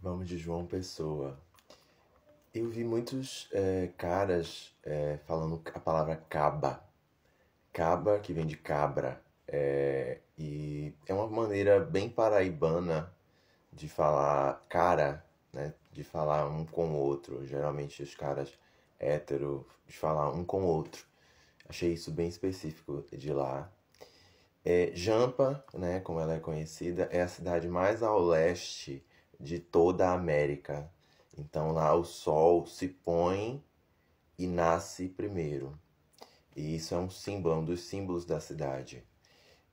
Vamos de João Pessoa. Eu vi muitos é, caras é, falando a palavra caba. Caba, que vem de cabra. É, e é uma maneira bem paraibana de falar cara, né? De falar um com o outro. Geralmente os caras hétero de falar um com o outro. Achei isso bem específico de lá. É, Jampa, né, como ela é conhecida, é a cidade mais ao leste de toda a América. Então lá o sol se põe e nasce primeiro. E isso é um símbolo, um dos símbolos da cidade.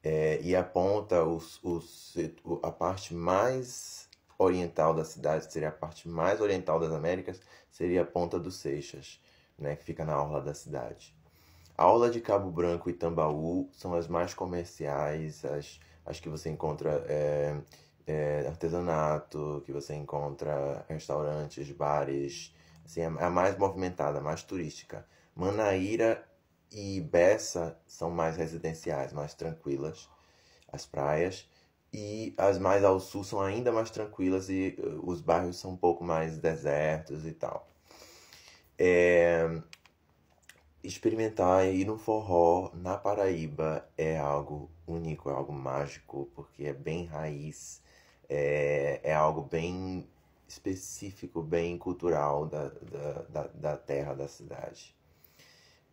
É, e aponta os, os, a parte mais oriental da cidade, seria a parte mais oriental das Américas, seria a ponta dos Seixas, né, que fica na orla da cidade. A orla de Cabo Branco e Tambaú são as mais comerciais, as, as que você encontra é, é, artesanato, que você encontra restaurantes, bares. Assim, é a é mais movimentada, mais turística. Manaíra e Bessa são mais residenciais, mais tranquilas, as praias. E as mais ao sul são ainda mais tranquilas e uh, os bairros são um pouco mais desertos e tal. É... Experimentar e ir no forró na Paraíba é algo único, é algo mágico, porque é bem raiz é, é algo bem específico, bem cultural da, da, da, da terra, da cidade.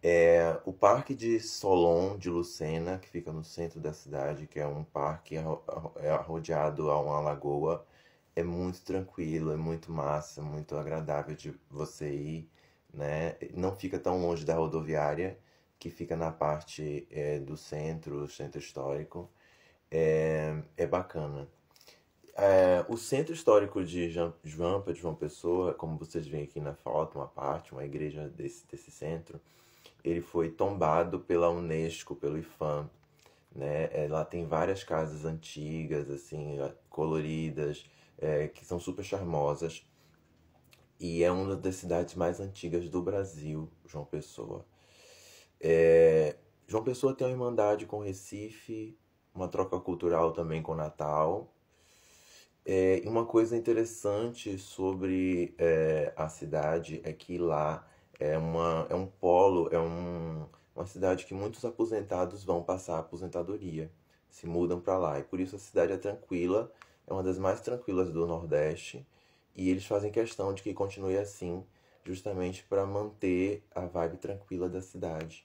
É, o Parque de Solon de Lucena, que fica no centro da cidade, que é um parque é rodeado a uma lagoa, é muito tranquilo, é muito massa, muito agradável de você ir, né? Não fica tão longe da rodoviária, que fica na parte é, do centro, centro histórico. É, é bacana. É, o centro histórico de Jampa, de João Pessoa, como vocês veem aqui na foto, uma parte, uma igreja desse, desse centro, ele foi tombado pela Unesco, pelo IFAM. Né? É, lá tem várias casas antigas, assim, é, coloridas, é, que são super charmosas. E é uma das cidades mais antigas do Brasil, João Pessoa. É, João Pessoa tem uma irmandade com Recife, uma troca cultural também com Natal, é, uma coisa interessante sobre é, a cidade é que lá é, uma, é um polo, é um, uma cidade que muitos aposentados vão passar a aposentadoria, se mudam para lá. E por isso a cidade é tranquila, é uma das mais tranquilas do Nordeste. E eles fazem questão de que continue assim, justamente para manter a vibe tranquila da cidade.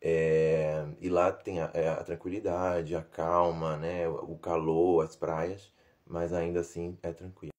É, e lá tem a, é, a, tranquilidade, a calma, né, o calor, as praias mas ainda assim é tranquilo.